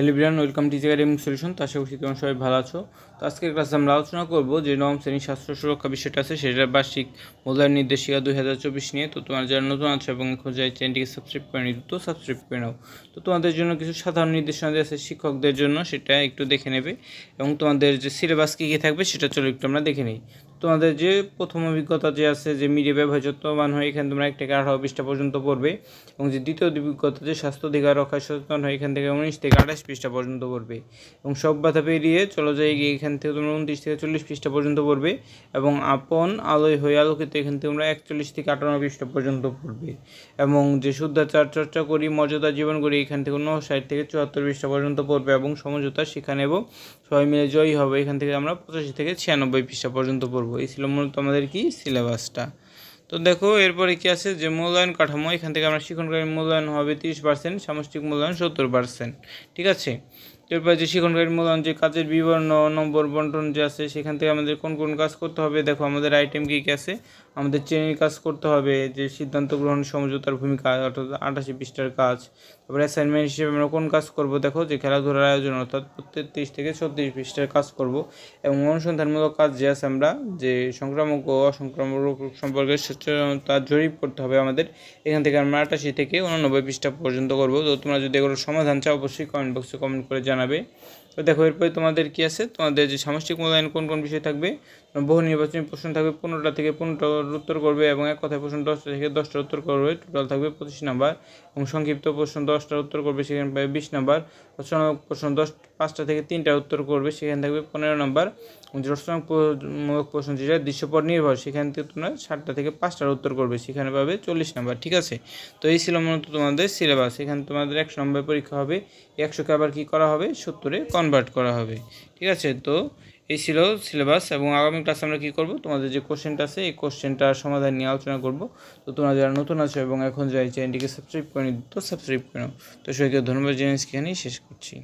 hello বিরান welcome teacher M solution তো আশা করছি তোমার সবাই ভালো আছো তো আজকে ক্লাসে আমরা আলোচনা করবো যে নবম শ্রেণীর স্বাস্থ্য সুরক্ষা বিষয়টা আছে সেটার বার্ষিক মূল্যায়ন নির্দেশিকা দুই হাজার চব্বিশ নিয়ে তো তোমার যারা নতুন আছো এবং এখন যাই চ্যানেলটিকে সাবস্ক্রাইব করে নি তো সাবস্ক্রাইব করে নাও তো তোমাদের জন্য কিছু সাধারণ নির্দেশনা আছে শিক্ষকদের জন্য সেটা একটু দেখে নেবে এবং তোমাদের যে সিলেবাস কী কী থাকবে সেটা চলো একটু আমরা দেখে নিই তোমাদের যে প্রথম অভিজ্ঞতা যে আছে যে মিডিয়া ব্যবহার যত্নবান হয় এখানে তোমরা এক থেকে আঠারো পৃষ্ঠা পর্যন্ত পড়বে এবং যে দ্বিতীয় অভিজ্ঞতা যে স্বাস্থ্য অধিকার রক্ষা সচেতন হয় এখান থেকে উনিশ থেকে আঠাশ পৃষ্ঠা পর্যন্ত পড়বে এবং সব বাধা পেরিয়ে চলে যায় গিয়ে এখান থেকে তোমরা উনত্রিশ থেকে চল্লিশ পৃষ্ঠা পর্যন্ত পড়বে এবং আপন আলোয় হয়ে আলোকিত এখান থেকে তোমরা একচল্লিশ থেকে আটান্ন পৃষ্ঠা পর্যন্ত পড়বে এবং যে শুদ্ধাচার চর্চা করি মর্যাদা জীবন করি এখান থেকে ষাট থেকে চুয়াত্তর পৃষ্ঠা পর্যন্ত পড়বে এবং সমঝোতা শিক্ষা নেব সবাই মিলে জয়ী হবে এখান থেকে আমরা পঁচাশি থেকে ছিয়ানব্বই পৃষ্ঠা পর্যন্ত পড়বো করব এই ছিল মূলত আমাদের কি সিলেবাসটা তো দেখো এরপরে কি আছে যে মূল্যায়ন কাঠামো এখান থেকে আমরা শিক্ষণকারী মূল্যায়ন হবে তিরিশ পার্সেন্ট সামষ্টিক মূল্যায়ন সত্তর পার্সেন্ট ঠিক আছে এরপর যে শিক্ষণকারী মূল্যায়ন যে কাজের বিবরণ নম্বর বন্টন যে আছে সেখান থেকে আমাদের কোন কোন কাজ করতে হবে দেখো আমাদের আইটেম কী কী আছে আমাদের চেনের কাজ করতে হবে যে সিদ্ধান্ত গ্রহণ সমঝোতার ভূমিকা অর্থাৎ আটাশি পৃষ্ঠার কাজ তারপরে অ্যাসাইনমেন্ট হিসেবে আমরা কোন কাজ করব দেখো যে খেলাধুলার আয়োজন অর্থাৎ প্রত্যেক তিরিশ থেকে ছত্রিশ পৃষ্ঠার কাজ করব এবং অনুসন্ধানমূলক কাজ যে আছে আমরা যে সংক্রামক ও অসংক্রামক রোগ সম্পর্কে সচেতনতা জরিপ করতে হবে আমাদের এখান থেকে আমরা আটাশি থেকে উনানব্বই পৃষ্ঠা পর্যন্ত করব তো তোমরা যদি এগুলো সমাধান চাও অবশ্যই কমেন্ট বক্সে কমেন্ট করে জানাও জানাবে তো দেখো এরপরে তোমাদের কি আছে তোমাদের যে সামষ্টিক মূল্যায়ন কোন কোন বিষয় থাকবে বহু নির্বাচনী প্রশ্ন থাকবে পনেরোটা থেকে পনেরোটা উত্তর করবে এবং এক কথায় প্রশ্ন দশটা থেকে দশটা উত্তর করবে টোটাল থাকবে পঁচিশ নাম্বার এবং সংক্ষিপ্ত প্রশ্ন দশটা উত্তর করবে সেখানে পাবে বিশ নাম্বার রচনা প্রশ্ন দশ পাঁচটা থেকে তিনটা উত্তর করবে সেখানে থাকবে পনেরো নাম্বার রচনামূলক প্রশ্ন যেটা দৃশ্যপর নির্ভর সেখান থেকে তোমরা সাতটা থেকে পাঁচটার উত্তর করবে সেখানে পাবে চল্লিশ নাম্বার ঠিক আছে তো এই ছিল মূলত তোমাদের সিলেবাস এখানে তোমাদের একশো নম্বর পরীক্ষা হবে একশোকে আবার কী করা হবে সত্তরে কনভার্ট করা হবে ঠিক আছে তো এই ছিল সিলেবাস এবং আগামী ক্লাসে আমরা কী করব তোমাদের যে কোশ্চেনটা আছে এই কোশ্চেনটার সমাধান নিয়ে আলোচনা করবো তো তোমরা যারা নতুন আছো এবং এখন যারা চ্যানেলটিকে সাবস্ক্রাইব করে তো সাবস্ক্রাইব করো তো সবাইকে ধন্যবাদ জানিয়ে এখানেই শেষ করছি